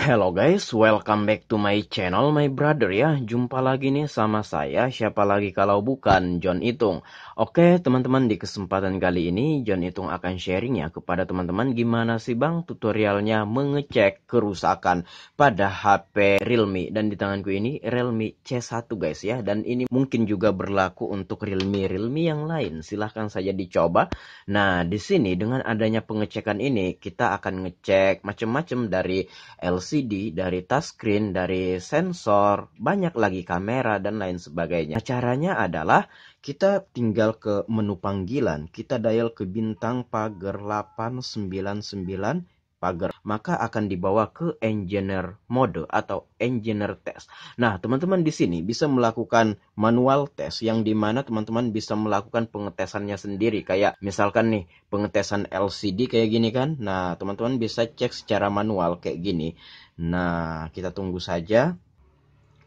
Hello guys, welcome back to my channel my brother ya Jumpa lagi nih sama saya, siapa lagi kalau bukan John Itung Oke teman-teman di kesempatan kali ini John Itung akan sharing ya kepada teman-teman Gimana sih bang tutorialnya mengecek kerusakan pada HP Realme Dan di tanganku ini Realme C1 guys ya Dan ini mungkin juga berlaku untuk Realme-Realme yang lain Silahkan saja dicoba Nah di sini dengan adanya pengecekan ini kita akan ngecek macam-macam dari LC LCD, dari touchscreen, dari sensor, banyak lagi kamera dan lain sebagainya. Nah, caranya adalah kita tinggal ke menu panggilan, kita dial ke bintang pagar 899 pagar, maka akan dibawa ke engineer mode atau engineer test. Nah, teman-teman di sini bisa melakukan manual test yang dimana teman-teman bisa melakukan pengetesannya sendiri. Kayak misalkan nih, pengetesan LCD kayak gini kan. Nah, teman-teman bisa cek secara manual kayak gini. Nah, kita tunggu saja.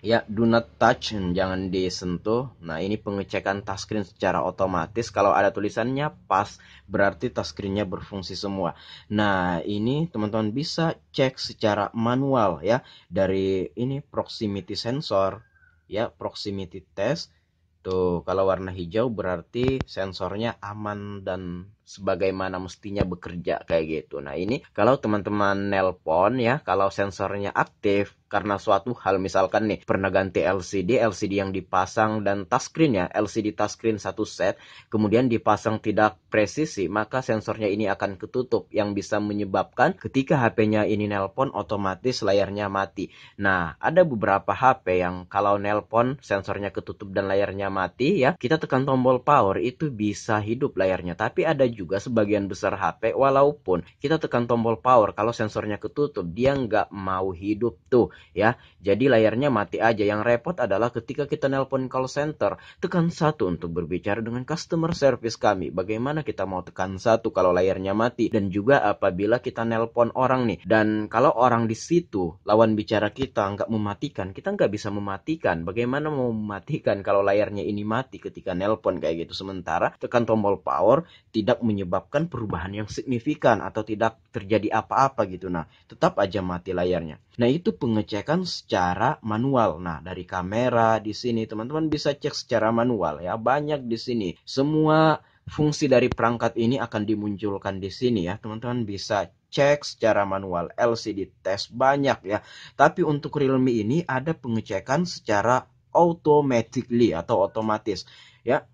Ya, do not touch, jangan disentuh. Nah, ini pengecekan touchscreen secara otomatis. Kalau ada tulisannya pas, berarti touchscreennya berfungsi semua. Nah, ini teman-teman bisa cek secara manual ya. Dari ini proximity sensor, ya proximity test. Tuh, kalau warna hijau berarti sensornya aman dan sebagaimana mestinya bekerja kayak gitu. Nah, ini kalau teman-teman nelpon ya, kalau sensornya aktif karena suatu hal misalkan nih pernah ganti LCD, LCD yang dipasang dan touchscreen ya, LCD touchscreen satu set, kemudian dipasang tidak presisi, maka sensornya ini akan ketutup yang bisa menyebabkan ketika HP-nya ini nelpon otomatis layarnya mati. Nah, ada beberapa HP yang kalau nelpon sensornya ketutup dan layarnya mati ya, kita tekan tombol power itu bisa hidup layarnya, tapi ada juga sebagian besar HP walaupun kita tekan tombol power kalau sensornya ketutup dia nggak mau hidup tuh ya. Jadi layarnya mati aja. Yang repot adalah ketika kita nelpon call center tekan satu untuk berbicara dengan customer service kami. Bagaimana kita mau tekan satu kalau layarnya mati dan juga apabila kita nelpon orang nih dan kalau orang di situ lawan bicara kita nggak mematikan kita nggak bisa mematikan. Bagaimana mau mematikan kalau layarnya ini mati ketika nelpon kayak gitu sementara tekan tombol power tidak menyebabkan perubahan yang signifikan atau tidak terjadi apa-apa gitu. Nah, tetap aja mati layarnya. Nah, itu pengecekan secara manual. Nah, dari kamera di sini teman-teman bisa cek secara manual ya. Banyak di sini. Semua fungsi dari perangkat ini akan dimunculkan di sini ya. Teman-teman bisa cek secara manual LCD test banyak ya. Tapi untuk Realme ini ada pengecekan secara automatically atau otomatis ya.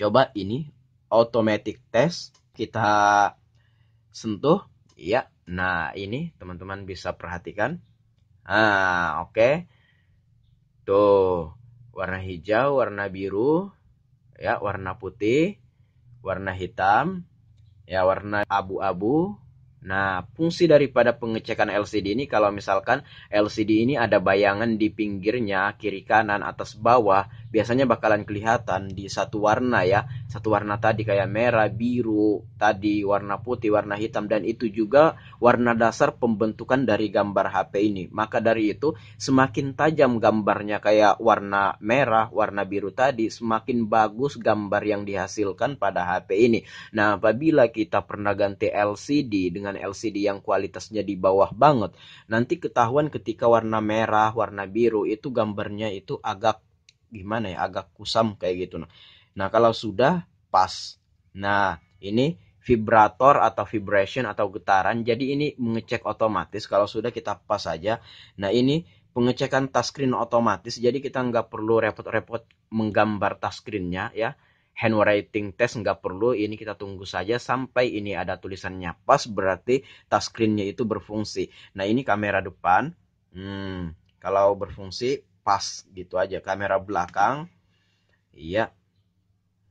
Coba ini automatic test kita sentuh ya nah ini teman-teman bisa perhatikan ah oke okay. tuh warna hijau warna biru ya warna putih warna hitam ya warna abu-abu Nah, fungsi daripada pengecekan LCD ini kalau misalkan LCD ini ada bayangan di pinggirnya, kiri kanan, atas bawah, biasanya bakalan kelihatan di satu warna ya satu warna tadi kayak merah biru tadi warna putih warna hitam dan itu juga warna dasar pembentukan dari gambar HP ini maka dari itu semakin tajam gambarnya kayak warna merah warna biru tadi semakin bagus gambar yang dihasilkan pada HP ini nah apabila kita pernah ganti LCD dengan LCD yang kualitasnya di bawah banget nanti ketahuan ketika warna merah warna biru itu gambarnya itu agak gimana ya agak kusam kayak gitu nah nah kalau sudah pas nah ini vibrator atau vibration atau getaran jadi ini mengecek otomatis kalau sudah kita pas saja nah ini pengecekan touchscreen otomatis jadi kita nggak perlu repot-repot menggambar touchscreennya ya handwriting test nggak perlu ini kita tunggu saja sampai ini ada tulisannya pas berarti touchscreennya itu berfungsi nah ini kamera depan hmm, kalau berfungsi pas gitu aja kamera belakang iya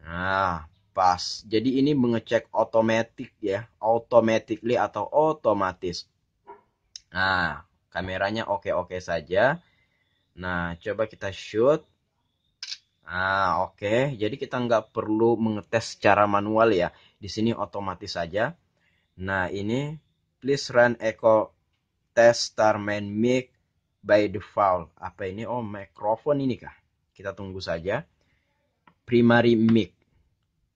nah pas jadi ini mengecek otomatis ya automatically atau otomatis nah kameranya oke-oke saja nah coba kita shoot nah oke jadi kita nggak perlu mengetes secara manual ya di sini otomatis saja nah ini please run echo test main mic by default. Apa ini? Oh, microphone ini kah? Kita tunggu saja. Primary mic.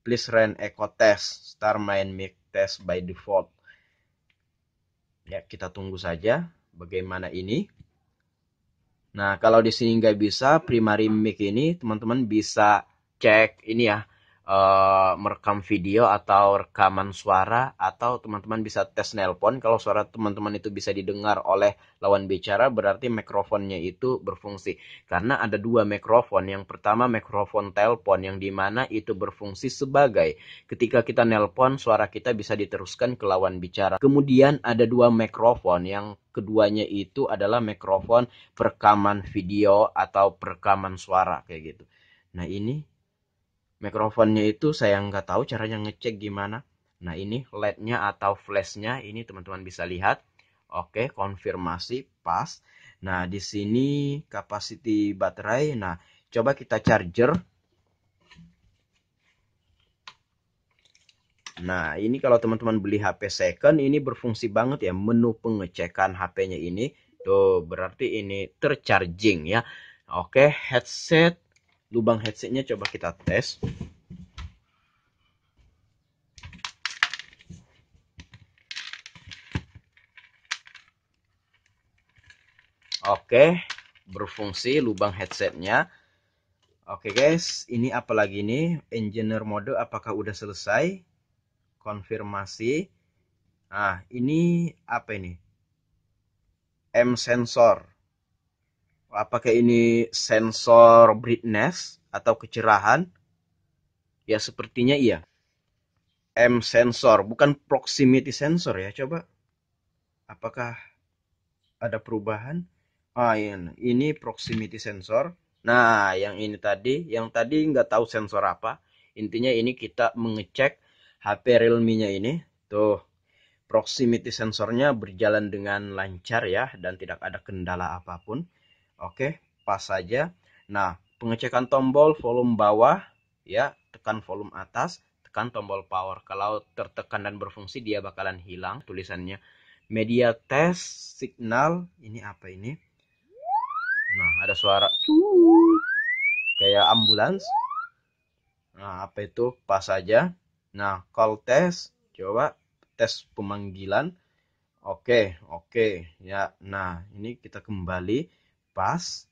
Please run echo test. start main mic test by default. Ya, kita tunggu saja bagaimana ini. Nah, kalau di sini nggak bisa primary mic ini, teman-teman bisa cek ini ya uh, merekam video atau rekaman suara atau teman-teman bisa tes nelpon kalau suara teman-teman itu bisa didengar oleh lawan bicara berarti mikrofonnya itu berfungsi karena ada dua mikrofon yang pertama mikrofon telepon yang dimana itu berfungsi sebagai ketika kita nelpon suara kita bisa diteruskan ke lawan bicara kemudian ada dua mikrofon yang keduanya itu adalah mikrofon perekaman video atau perekaman suara kayak gitu nah ini mikrofonnya itu saya nggak tahu caranya ngecek gimana nah ini LEDnya atau flashnya ini teman-teman bisa lihat oke konfirmasi pas nah di sini capacity baterai nah coba kita charger Nah, ini kalau teman-teman beli HP second ini berfungsi banget ya menu pengecekan HP-nya ini. Tuh, berarti ini tercharging ya. Oke, headset lubang headsetnya coba kita tes Oke, berfungsi lubang headsetnya. Oke guys, ini apalagi ini engineer mode apakah udah selesai? Konfirmasi. Nah, ini apa ini? M sensor apakah ini sensor brightness atau kecerahan? Ya sepertinya iya. M sensor, bukan proximity sensor ya. Coba apakah ada perubahan? Ah, ini, iya, ini proximity sensor. Nah, yang ini tadi, yang tadi nggak tahu sensor apa. Intinya ini kita mengecek HP Realme-nya ini. Tuh, proximity sensornya berjalan dengan lancar ya dan tidak ada kendala apapun. Oke, pas saja. Nah, pengecekan tombol volume bawah ya, tekan volume atas, tekan tombol power. Kalau tertekan dan berfungsi dia bakalan hilang tulisannya. Media test, signal ini apa ini? Nah, ada suara kayak ambulans. Nah, apa itu? Pas saja. Nah, call test coba tes pemanggilan. Oke, okay, oke. Okay. Ya, nah ini kita kembali pas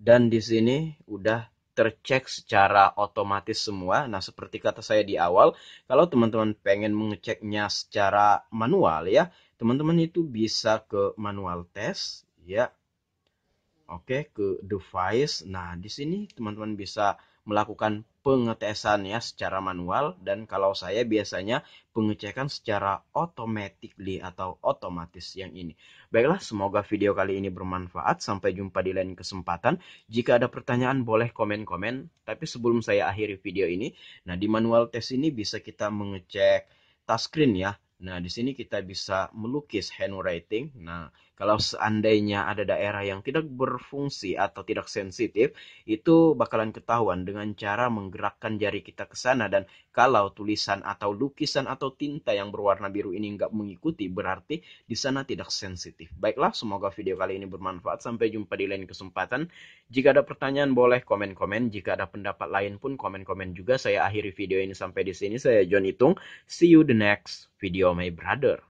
dan di sini udah tercek secara otomatis semua. Nah, seperti kata saya di awal, kalau teman-teman pengen mengeceknya secara manual ya, teman-teman itu bisa ke manual test ya. Oke, ke device. Nah, di sini teman-teman bisa melakukan pengetesan ya secara manual dan kalau saya biasanya pengecekan secara automatically atau otomatis yang ini. Baiklah, semoga video kali ini bermanfaat. Sampai jumpa di lain kesempatan. Jika ada pertanyaan boleh komen-komen. Tapi sebelum saya akhiri video ini, nah di manual tes ini bisa kita mengecek touchscreen ya. Nah, di sini kita bisa melukis handwriting. Nah, kalau seandainya ada daerah yang tidak berfungsi atau tidak sensitif, itu bakalan ketahuan dengan cara menggerakkan jari kita ke sana. Dan kalau tulisan atau lukisan atau tinta yang berwarna biru ini nggak mengikuti, berarti di sana tidak sensitif. Baiklah, semoga video kali ini bermanfaat. Sampai jumpa di lain kesempatan. Jika ada pertanyaan, boleh komen-komen. Jika ada pendapat lain pun komen-komen juga. Saya akhiri video ini sampai di sini. Saya John Itung. See you the next video, my brother.